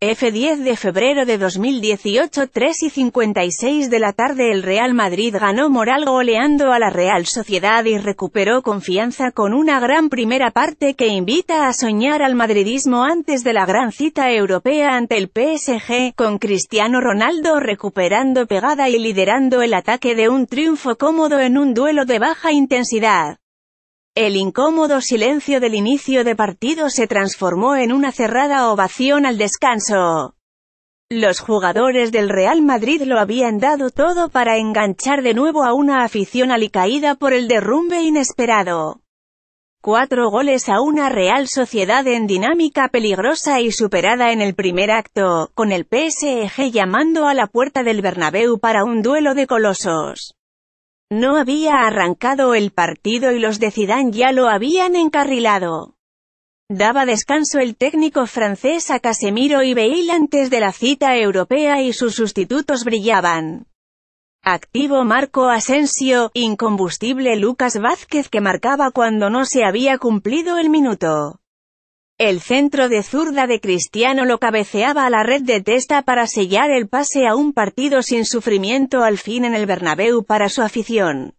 F10 de febrero de 2018 3 y 56 de la tarde el Real Madrid ganó moral goleando a la Real Sociedad y recuperó confianza con una gran primera parte que invita a soñar al madridismo antes de la gran cita europea ante el PSG, con Cristiano Ronaldo recuperando pegada y liderando el ataque de un triunfo cómodo en un duelo de baja intensidad. El incómodo silencio del inicio de partido se transformó en una cerrada ovación al descanso. Los jugadores del Real Madrid lo habían dado todo para enganchar de nuevo a una afición alicaída por el derrumbe inesperado. Cuatro goles a una Real Sociedad en dinámica peligrosa y superada en el primer acto, con el PSG llamando a la puerta del Bernabéu para un duelo de colosos. No había arrancado el partido y los de Zidane ya lo habían encarrilado. Daba descanso el técnico francés a Casemiro y Bale antes de la cita europea y sus sustitutos brillaban. Activo Marco Asensio, incombustible Lucas Vázquez que marcaba cuando no se había cumplido el minuto. El centro de zurda de Cristiano lo cabeceaba a la red de testa para sellar el pase a un partido sin sufrimiento al fin en el Bernabéu para su afición.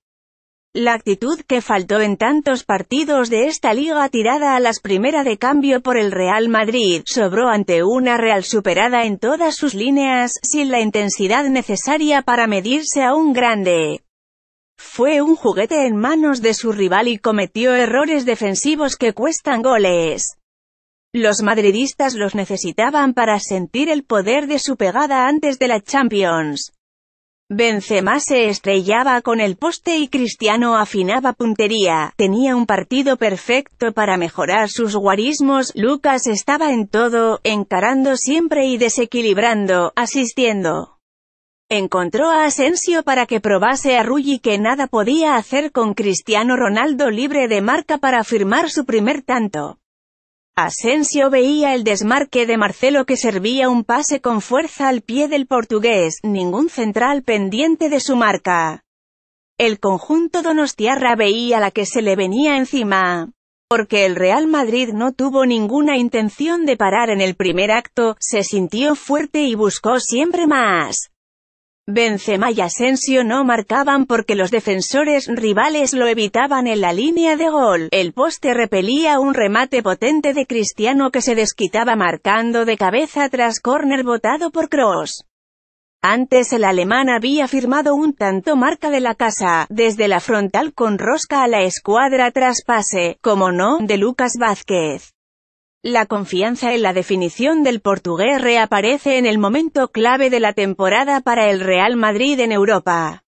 La actitud que faltó en tantos partidos de esta liga tirada a las primera de cambio por el Real Madrid, sobró ante una Real superada en todas sus líneas, sin la intensidad necesaria para medirse a un grande. Fue un juguete en manos de su rival y cometió errores defensivos que cuestan goles. Los madridistas los necesitaban para sentir el poder de su pegada antes de la Champions. Benzema se estrellaba con el poste y Cristiano afinaba puntería. Tenía un partido perfecto para mejorar sus guarismos. Lucas estaba en todo, encarando siempre y desequilibrando, asistiendo. Encontró a Asensio para que probase a Ruggi que nada podía hacer con Cristiano Ronaldo libre de marca para firmar su primer tanto. Asensio veía el desmarque de Marcelo que servía un pase con fuerza al pie del portugués, ningún central pendiente de su marca. El conjunto donostiarra veía la que se le venía encima. Porque el Real Madrid no tuvo ninguna intención de parar en el primer acto, se sintió fuerte y buscó siempre más. Benzema y Asensio no marcaban porque los defensores rivales lo evitaban en la línea de gol. El poste repelía un remate potente de Cristiano que se desquitaba marcando de cabeza tras corner botado por Kroos. Antes el alemán había firmado un tanto marca de la casa, desde la frontal con rosca a la escuadra tras pase, como no, de Lucas Vázquez. La confianza en la definición del portugués reaparece en el momento clave de la temporada para el Real Madrid en Europa.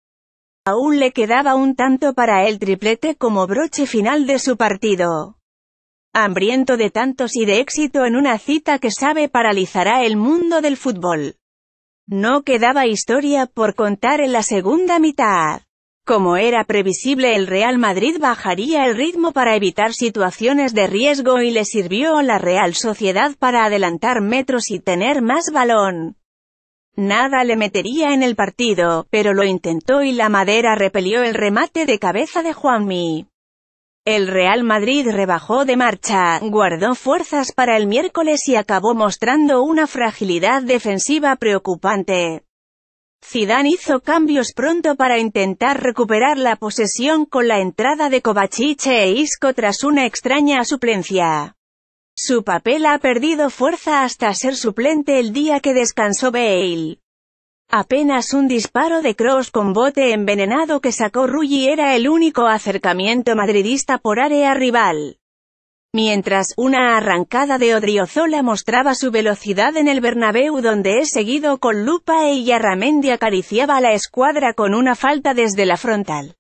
Aún le quedaba un tanto para el triplete como broche final de su partido. Hambriento de tantos y de éxito en una cita que sabe paralizará el mundo del fútbol. No quedaba historia por contar en la segunda mitad. Como era previsible el Real Madrid bajaría el ritmo para evitar situaciones de riesgo y le sirvió la Real Sociedad para adelantar metros y tener más balón. Nada le metería en el partido, pero lo intentó y la madera repelió el remate de cabeza de Juanmi. El Real Madrid rebajó de marcha, guardó fuerzas para el miércoles y acabó mostrando una fragilidad defensiva preocupante. Zidane hizo cambios pronto para intentar recuperar la posesión con la entrada de Kovacic e Isco tras una extraña suplencia. Su papel ha perdido fuerza hasta ser suplente el día que descansó Bale. Apenas un disparo de cross con bote envenenado que sacó Ruggi era el único acercamiento madridista por área rival. Mientras, una arrancada de Odriozola mostraba su velocidad en el Bernabéu donde es seguido con lupa e Yarramendi acariciaba a la escuadra con una falta desde la frontal.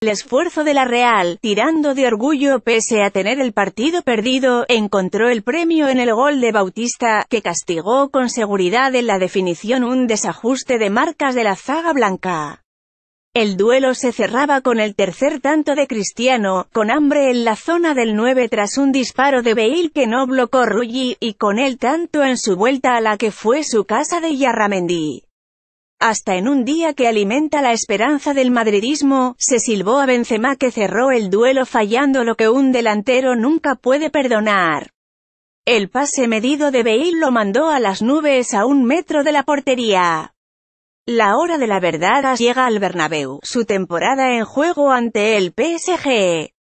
El esfuerzo de la Real, tirando de orgullo pese a tener el partido perdido, encontró el premio en el gol de Bautista, que castigó con seguridad en la definición un desajuste de marcas de la zaga blanca. El duelo se cerraba con el tercer tanto de Cristiano, con hambre en la zona del 9 tras un disparo de Bale que no blocó Ruggi, y con el tanto en su vuelta a la que fue su casa de Yarramendi. Hasta en un día que alimenta la esperanza del madridismo, se silbó a Benzema que cerró el duelo fallando lo que un delantero nunca puede perdonar. El pase medido de Bale lo mandó a las nubes a un metro de la portería. La hora de la verdad llega al Bernabéu, su temporada en juego ante el PSG.